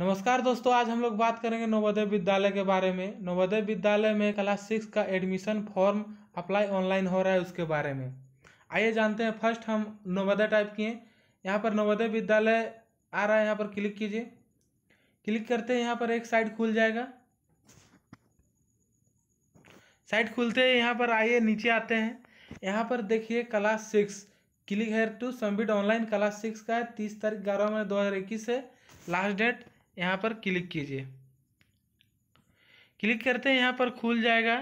नमस्कार दोस्तों आज हम लोग बात करेंगे नवोदय विद्यालय के बारे में नवोदय विद्यालय में क्लास सिक्स का एडमिशन फॉर्म अप्लाई ऑनलाइन हो रहा है उसके बारे में आइए जानते हैं फर्स्ट हम नवोदय टाइप किए यहाँ पर नवोदय विद्यालय आ रहा है यहाँ पर क्लिक कीजिए क्लिक करते हैं यहाँ पर एक साइट खुल जाएगा साइट खुलते हैं यहाँ पर आइए नीचे आते हैं यहाँ पर देखिए class six click here to submit online class six का है तीस तारीख ग्यारह मई दो हज़ार इक्कीस है लास्ट डेट यहाँ पर क्लिक कीजिए क्लिक करते हैं यहाँ पर खुल जाएगा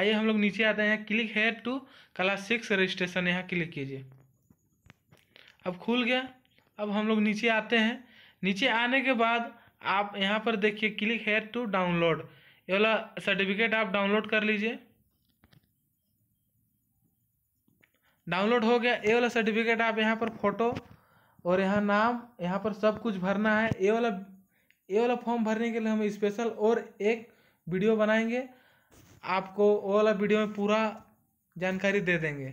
आइए हम लोग नीचे आते हैं click here to class six registration यहाँ क्लिक कीजिए अब खुल गया अब हम लोग नीचे आते हैं नीचे आने के बाद आप यहाँ पर देखिए क्लिक हेयर टू डाउनलोड ये वाला सर्टिफिकेट आप डाउनलोड कर लीजिए डाउनलोड हो गया ये वाला सर्टिफिकेट आप यहाँ पर फोटो और यहाँ नाम यहाँ पर सब कुछ भरना है ये वाला ये वाला फॉर्म भरने के लिए हम स्पेशल और एक वीडियो बनाएंगे आपको वो वाला वीडियो में पूरा जानकारी दे देंगे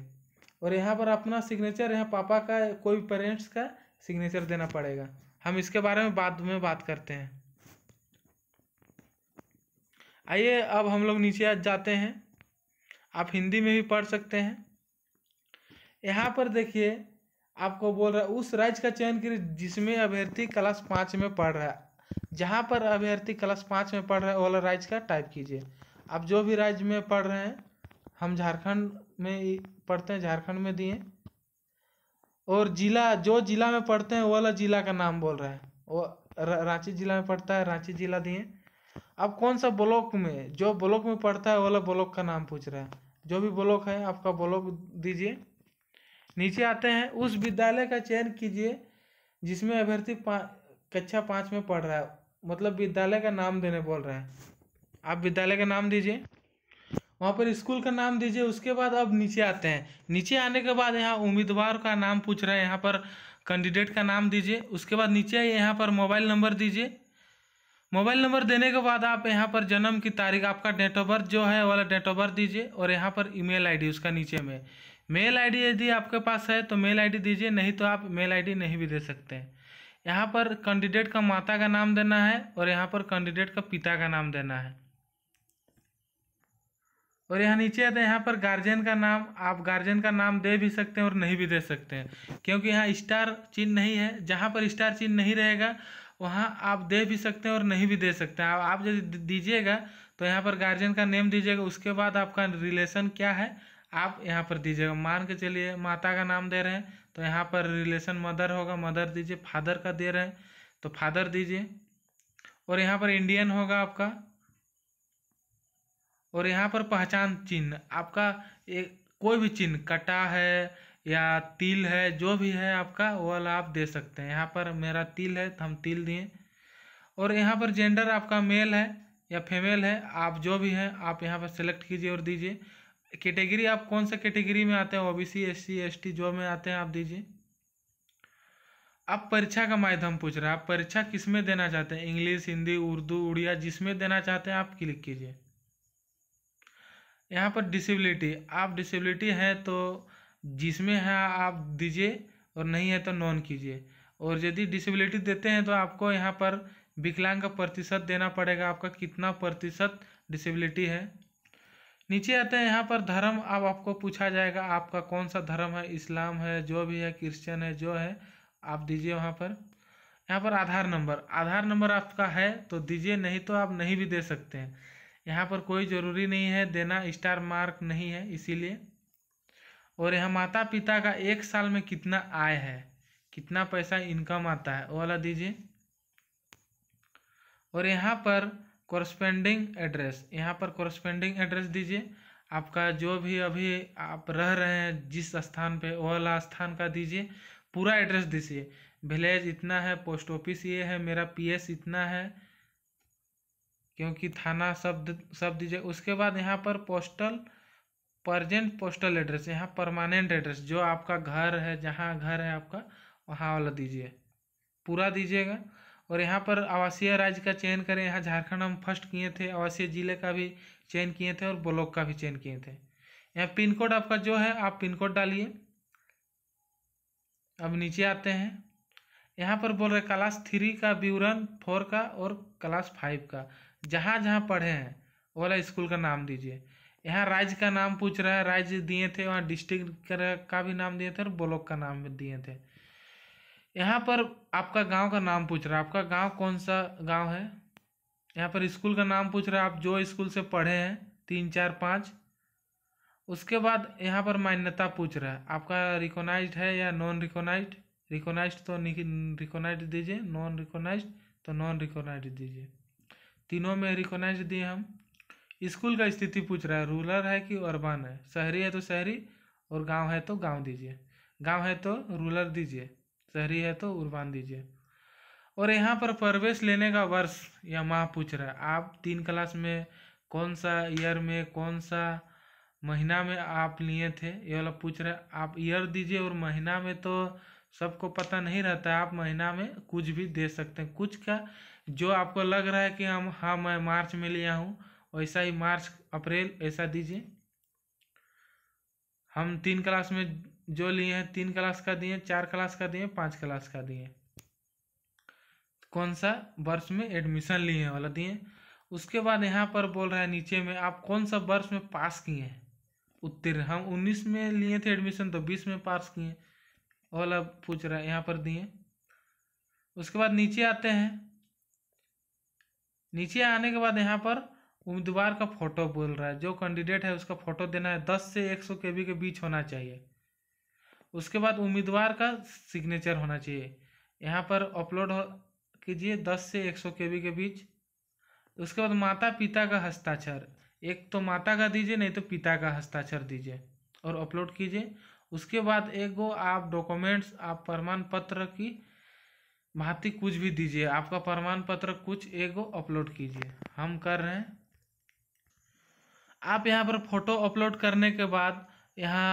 और यहाँ पर अपना सिग्नेचर यहाँ पापा का कोई पेरेंट्स का सिग्नेचर देना पड़ेगा हम इसके बारे में बाद में बात करते हैं आइए अब हम लोग नीचे जाते हैं आप हिंदी में भी पढ़ सकते हैं यहाँ पर देखिए आपको बोल रहा है उस राज्य का चयन करिए जिसमें अभ्यर्थी क्लास पाँच में पढ़ रहा है जहाँ पर अभ्यर्थी क्लास पाँच में पढ़ रहा है वाला राज्य का टाइप कीजिए आप जो भी राज्य में पढ़ रहे हैं हम झारखंड में पढ़ते हैं झारखंड में दिए और जिला जो जिला में पढ़ते हैं वाला जिला का नाम बोल रहे हैं वो रांची जिला में पढ़ता है रांची जिला दिए अब कौन सा ब्लॉक में जो ब्लॉक में पढ़ता है वाला ब्लॉक का नाम पूछ रहा है जो भी ब्लॉक है आपका ब्लॉक दीजिए नीचे आते हैं उस विद्यालय का चयन कीजिए जिसमें अभ्यर्थी पा कक्षा पाँच में पढ़ रहा है मतलब विद्यालय का नाम देने बोल रहे हैं आप विद्यालय का नाम दीजिए वहाँ पर स्कूल का नाम दीजिए उसके बाद अब नीचे आते हैं नीचे आने के बाद यहाँ उम्मीदवार का नाम पूछ रहे हैं यहाँ पर कैंडिडेट का नाम दीजिए उसके बाद नीचे आइए यहाँ पर मोबाइल नंबर दीजिए मोबाइल नंबर देने के बाद आप यहाँ पर जन्म की तारीख आपका डेट ऑफ बर्थ जो है वाला डेट ऑफ बर्थ दीजिए और यहाँ पर ईमेल आईडी उसका नीचे में मेल आईडी यदि आपके पास है तो मेल आईडी दीजिए नहीं तो आप मेल आईडी नहीं भी दे सकते हैं यहाँ पर कैंडिडेट का माता का नाम देना है और यहाँ पर कैंडिडेट का पिता का नाम देना है और यहाँ नीचे आते हैं यहाँ पर गार्जियन का नाम आप गार्जियन का नाम दे भी सकते हैं और नहीं भी दे सकते हैं क्योंकि यहाँ स्टार चिन्ह नहीं है जहाँ पर स्टार चिन्ह नहीं रहेगा वहाँ आप दे भी सकते हैं और नहीं भी दे सकते हैं आप यदि दीजिएगा तो यहाँ पर गार्जियन का नेम दीजिएगा उसके बाद आपका रिलेशन क्या है आप यहाँ पर दीजिएगा मान के चलिए माता का नाम दे रहे हैं तो यहाँ पर रिलेशन मदर होगा मदर दीजिए फादर का दे रहे हैं तो फादर दीजिए और यहाँ पर इंडियन होगा आपका और यहाँ पर पहचान चिन्ह आपका एक कोई भी चिन्ह कटा है या तिल है जो भी है आपका वो वाला आप दे सकते हैं यहाँ पर मेरा तिल है तो हम तिल दिए और यहाँ पर जेंडर आपका मेल है या फीमेल है आप जो भी हैं आप यहाँ पर सेलेक्ट कीजिए और दीजिए कैटेगरी आप कौन सा कैटेगरी में आते हैं ओबीसी एस टी जो में आते हैं आप दीजिए आप परीक्षा का माध्यम पूछ रहे हैं आप परीक्षा किस में देना चाहते हैं इंग्लिश हिंदी उर्दू उड़िया जिसमें देना चाहते हैं आप क्लिक कीजिए यहाँ पर डिसेबिलिटी आप डिसेबिलिटी है तो जिसमें है आप दीजिए और नहीं है तो नॉन कीजिए और यदि डिसेबिलिटी देते हैं तो आपको यहाँ पर विकलांग का प्रतिशत देना पड़ेगा आपका कितना प्रतिशत डिसेबिलिटी है नीचे आते हैं यहाँ पर धर्म अब आपको पूछा जाएगा आपका कौन सा धर्म है इस्लाम है जो भी है क्रिश्चियन है जो है आप दीजिए वहाँ पर यहाँ पर आधार नंबर आधार नंबर आपका है तो दीजिए नहीं तो आप नहीं भी दे सकते हैं यहाँ पर कोई ज़रूरी नहीं है देना स्टार मार्क नहीं है इसीलिए और यहाँ माता पिता का एक साल में कितना आय है कितना पैसा इनकम आता है वो वाला दीजिए और यहाँ पर कॉरस्पेंडिंग एड्रेस यहाँ पर कॉरस्पेंडिंग एड्रेस दीजिए आपका जो भी अभी आप रह रहे हैं जिस स्थान पे वो वाला स्थान का दीजिए पूरा एड्रेस दीजिए विलेज इतना है पोस्ट ऑफिस ये है मेरा पीएस इतना है क्योंकि थाना शब्द सब दीजिए उसके बाद यहाँ पर पोस्टल परजेंट पोस्टल एड्रेस यहाँ परमानेंट एड्रेस जो आपका घर है जहाँ घर है आपका वहाँ वाला दीजिए पूरा दीजिएगा और यहाँ पर आवासीय राज्य का चयन करें यहाँ झारखंड हम फर्स्ट किए थे आवासीय जिले का भी चयन किए थे और ब्लॉक का भी चयन किए थे यहाँ पिन कोड आपका जो है आप पिन कोड डालिए अब नीचे आते हैं यहाँ पर बोल रहे क्लास थ्री का विवरण फोर का और क्लास फाइव का जहाँ जहाँ पढ़े हैं वाला स्कूल का नाम दीजिए यहाँ राज्य का नाम पूछ रहा है राज्य दिए थे वहाँ डिस्ट्रिक्ट का भी नाम दिए थे और ब्लॉक का नाम दिए थे यहाँ पर आपका गांव का नाम पूछ रहा है आपका गांव कौन सा गांव है यहाँ पर स्कूल का नाम पूछ रहा है आप जो स्कूल से पढ़े हैं तीन चार पाँच उसके बाद यहाँ पर मान्यता पूछ रहा है आपका रिकोनाइज है या नॉन रिकोनाइज रिकोनाइज तो रिकोनाइज दीजिए नॉन रिकोनाइज तो नॉन रिकोनाइज दीजिए तीनों में रिकोनाइज दिए हम स्कूल का स्थिति पूछ रहा है रूरल है कि अर्बन है शहरी है तो शहरी और गांव है तो गांव दीजिए गांव है तो रूरल दीजिए शहरी है तो उर्बान दीजिए और यहाँ पर प्रवेश लेने का वर्ष या माह पूछ रहा है आप तीन क्लास में कौन सा ईयर में कौन सा महीना में आप लिए थे ये वाला पूछ रहा है आप ईयर दीजिए और महीना में तो सबको पता नहीं रहता आप महीना में कुछ भी दे सकते हैं कुछ का जो आपको लग रहा है कि हम हाँ मैं मार्च में लिया हूँ वैसा ही मार्च अप्रैल ऐसा दीजिए हम तीन क्लास में जो लिए हैं तीन क्लास का दिए चार क्लास का दिए पांच क्लास का दिए कौन सा वर्ष में एडमिशन लिए हैं वाला दिए उसके बाद यहाँ पर बोल रहा है नीचे में आप कौन सा वर्ष में पास किए हैं उत्तीर्ण हम उन्नीस में लिए थे एडमिशन तो बीस में पास किए वाला पूछ रहा है यहाँ पर दिए उसके बाद नीचे आते हैं नीचे आने के बाद यहाँ पर उम्मीदवार का फोटो बोल रहा है जो कैंडिडेट है उसका फोटो देना है दस से एक सौ के बी के बीच होना चाहिए उसके बाद उम्मीदवार का सिग्नेचर होना चाहिए यहाँ पर अपलोड कीजिए दस से एक सौ के बी के बीच उसके बाद माता पिता का हस्ताक्षर एक तो माता का दीजिए नहीं तो पिता का हस्ताक्षर दीजिए और अपलोड कीजिए उसके बाद एक गो आप डॉक्यूमेंट्स आप प्रमाण पत्र की भांति कुछ भी दीजिए आपका प्रमाण पत्र कुछ एक गो अपलोड कीजिए हम कर रहे हैं आप यहाँ पर फोटो अपलोड करने के बाद यहाँ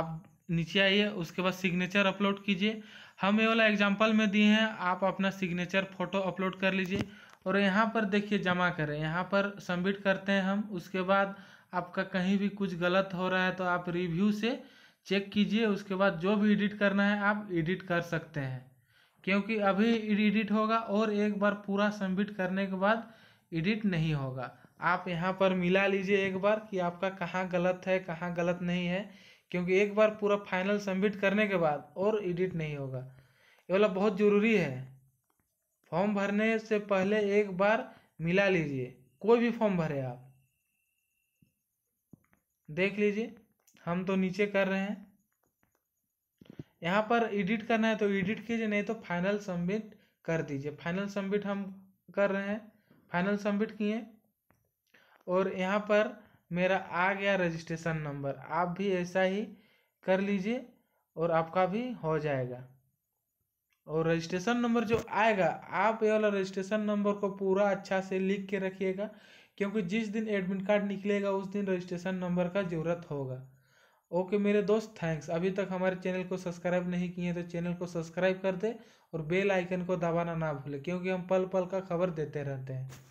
आप नीचे आइए उसके बाद सिग्नेचर अपलोड कीजिए हम ये वाला एग्जाम्पल में दिए हैं आप अपना सिग्नेचर फोटो अपलोड कर लीजिए और यहाँ पर देखिए जमा करें यहाँ पर सबमिट करते हैं हम उसके बाद आपका कहीं भी कुछ गलत हो रहा है तो आप रिव्यू से चेक कीजिए उसके बाद जो भी एडिट करना है आप एडिट कर सकते हैं क्योंकि अभी एडिट होगा और एक बार पूरा सबमिट करने के बाद एडिट नहीं होगा आप यहाँ पर मिला लीजिए एक बार कि आपका कहाँ गलत है कहाँ गलत नहीं है क्योंकि एक बार पूरा फाइनल सबमिट करने के बाद और एडिट नहीं होगा ये वाला बहुत ज़रूरी है फॉर्म भरने से पहले एक बार मिला लीजिए कोई भी फॉर्म भरे आप देख लीजिए हम तो नीचे कर रहे हैं यहाँ पर एडिट करना है तो एडिट कीजिए नहीं तो फाइनल सबमिट कर दीजिए फाइनल सबमिट हम कर रहे हैं फाइनल सबमिट किए और यहाँ पर मेरा आ गया रजिस्ट्रेशन नंबर आप भी ऐसा ही कर लीजिए और आपका भी हो जाएगा और रजिस्ट्रेशन नंबर जो आएगा आप ये वाला रजिस्ट्रेशन नंबर को पूरा अच्छा से लिख के रखिएगा क्योंकि जिस दिन एडमिट कार्ड निकलेगा उस दिन रजिस्ट्रेशन नंबर का ज़रूरत होगा ओके मेरे दोस्त थैंक्स अभी तक हमारे चैनल को सब्सक्राइब नहीं किए तो चैनल को सब्सक्राइब कर दे और बेल आइकन को दबाना ना भूले क्योंकि हम पल पल का खबर देते रहते हैं